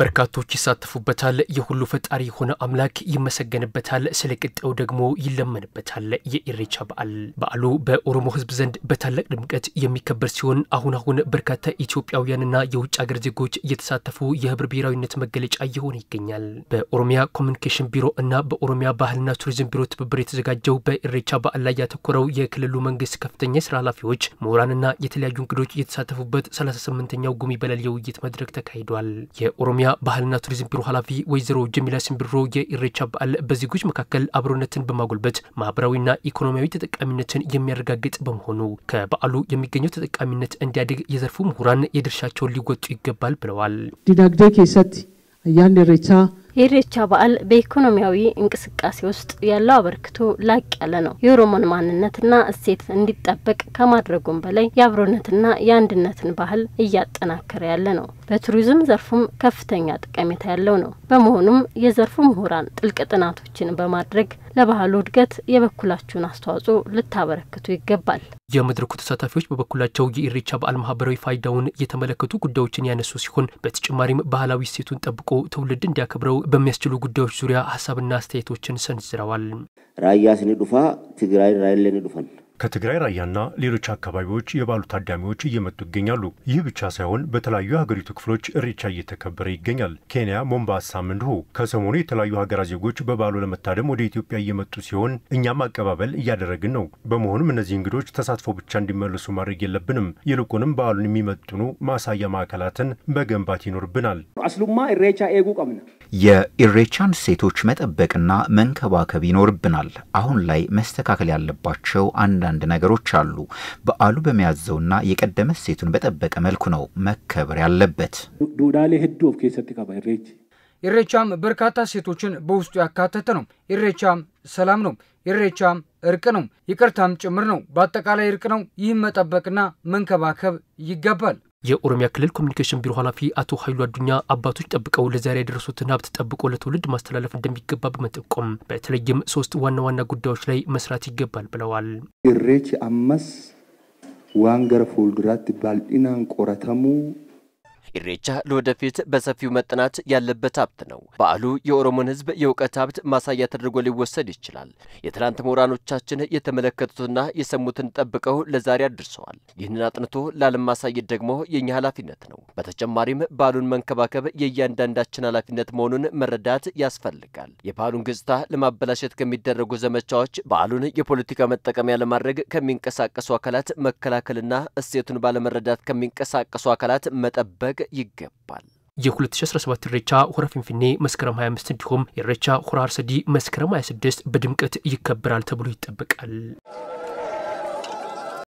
በርካቶች ይሳተፉበታል። የሁሉ ፈጣሪ የሆነ አምላክ ይመሰገንበታል፣ ስለ ቅጣዩ ደግሞ ይለመንበታል። የኢሬቻ በዓል በዓሉ በኦሮሞ ሕዝብ ዘንድ በታላቅ ድምቀት የሚከበር ሲሆን አሁን አሁን በርካታ ኢትዮጵያውያንና የውጭ አገር ዜጎች እየተሳተፉ የህብር ብሔራዊነት መገለጫ እየሆነ ይገኛል። በኦሮሚያ ኮሚኒኬሽን ቢሮ እና በኦሮሚያ ባህልና ቱሪዝም ቢሮ ትብብር የተዘጋጀው በኢሬቻ በዓል ላይ ያተኮረው የክልሉ መንግስት ከፍተኛ የስራ ኃላፊዎች፣ ምሁራንና የተለያዩ እንግዶች የተሳተፉበት 38ኛው ጉሚ በለል የውይይት መድረክ ተካሂዷል። የኦሮሚያ የኦሮሚያ ባህልና ቱሪዝም ቢሮ ኃላፊ ወይዘሮ ጀሚላ ሲምብሮ የኢሬቻ በዓል በዜጎች መካከል አብሮነትን በማጎልበት ማህበራዊና ኢኮኖሚያዊ ተጠቃሚነትን የሚያረጋግጥ በመሆኑ ከበዓሉ የሚገኘው ተጠቃሚነት እንዲያድግ የዘርፉ ምሁራን የድርሻቸውን ሊወጡ ይገባል ብለዋል። ዲናግዴ ኬሰት ያን ኢሬቻ የኢሬቻ በዓል በኢኮኖሚያዊ እንቅስቃሴ ውስጥ ያለው አበርክቶ ላቅ ያለ ነው። የኦሮሞን ማንነትና እሴት እንዲጠበቅ ከማድረጉም በላይ የአብሮነትና የአንድነትን ባህል እያጠናከረ ያለ ነው። በቱሪዝም ዘርፉም ከፍተኛ ጠቀሜታ ያለው ነው። በመሆኑም የዘርፉ ምሁራን ጥልቅ ጥናቶችን በማድረግ ለባህሉ እድገት የበኩላችሁን አስተዋጽኦ ልታበረክቱ ይገባል። የመድረኩ ተሳታፊዎች በበኩላቸው የኢሬቻ በዓል ማህበራዊ ፋይዳውን የተመለከቱ ጉዳዮችን ያነሱ ሲሆን በተጨማሪም ባህላዊ እሴቱን ጠብቆ ትውልድ እንዲያከብረው በሚያስችሉ ጉዳዮች ዙሪያ ሀሳብና አስተያየቶችን ሰንዝረዋል። ራያ ዱፋ ትግራይ ራይለኒ ዱፈን ከትግራይ ራያና ሌሎች አካባቢዎች የባሉ ታዳሚዎች እየመጡ ይገኛሉ። ይህ ብቻ ሳይሆን በተለያዩ የሀገሪቱ ክፍሎች እሬቻ እየተከበረ ይገኛል። ኬንያ ሞምባሳም እንዲሁ። ከሰሞኑ የተለያዩ ሀገራት ዜጎች በበዓሉ ለመታደም ወደ ኢትዮጵያ እየመጡ ሲሆን እኛም አቀባበል እያደረግን ነው። በመሆኑም እነዚህ እንግዶች ተሳትፎ ብቻ እንዲመለሱ ማድረግ የለብንም። ይልቁንም በዓሉን የሚመጥኑ ማሳያ ማዕከላትን መገንባት ይኖርብናል። አስሉማ እሬቻ ኤጉ የኢሬቻን ሴቶች መጠበቅና መንከባከብ ይኖርብናል። አሁን ላይ መስተካከል ያለባቸው አንዳንድ ነገሮች አሉ። በዓሉ በሚያዘውና የቀደመ ሴቱን በጠበቀ መልኩ ነው መከበር ያለበት። ህዱ ኦፍ ኬሰት ቀባ ኢሬች ኢሬቻም በርካታ ሴቶችን በውስጡ ያካተተ ነው። ኢሬቻም ሰላም ነው። ኢሬቻም እርቅ ነው፣ ይቅርታም ጭምር ነው። በአጠቃላይ እርቅ ነው። ይህም መጠበቅና መንከባከብ ይገባል። የኦሮሚያ ክልል ኮሚኒኬሽን ቢሮ ኃላፊ አቶ ኃይሉ አዱኛ አባቶች ጠብቀው ለዛሬ ያደረሱትን ሀብት ጠብቆ ለትውልድ ማስተላለፍ እንደሚገባ በመጠቆም በተለይም ሶስት ዋና ዋና ጉዳዮች ላይ መስራት ይገባል ብለዋል። እሬች አመስ ዋን ገረ ፉልዱራት ባልዲናን ቆረተሙ ኢሬቻ ለወደፊት በሰፊው መጠናት ያለበት ሀብት ነው። በዓሉ የኦሮሞን ህዝብ የእውቀት ሀብት ማሳያ ተደርጎ ሊወሰድ ይችላል። የትናንት ምሁራኖቻችን የተመለከቱትና የሰሙትን ጠብቀው ለዛሬ አድርሰዋል። ይህንን አጥንቶ ለዓለም ማሳየት ደግሞ የኛ ኃላፊነት ነው። በተጨማሪም በዓሉን መንከባከብ የእያንዳንዳችን ኃላፊነት መሆኑን መረዳት ያስፈልጋል። የበዓሉን ገጽታ ለማበላሸት ከሚደረጉ ዘመቻዎች በዓሉን የፖለቲካ መጠቀሚያ ለማድረግ ከሚንቀሳቀሱ አካላት መከላከልና እሴቱን ባለመረዳት ከሚንቀሳቀሱ አካላት መጠበቅ ይገባል። የ2017 ኢሬቻ ሆራ ፊንፊኔ መስከረም 25 እንዲሁም ኢሬቻ ሆራ አርሰዲ መስከረም 26 በድምቀት ይከበራል ተብሎ ይጠበቃል።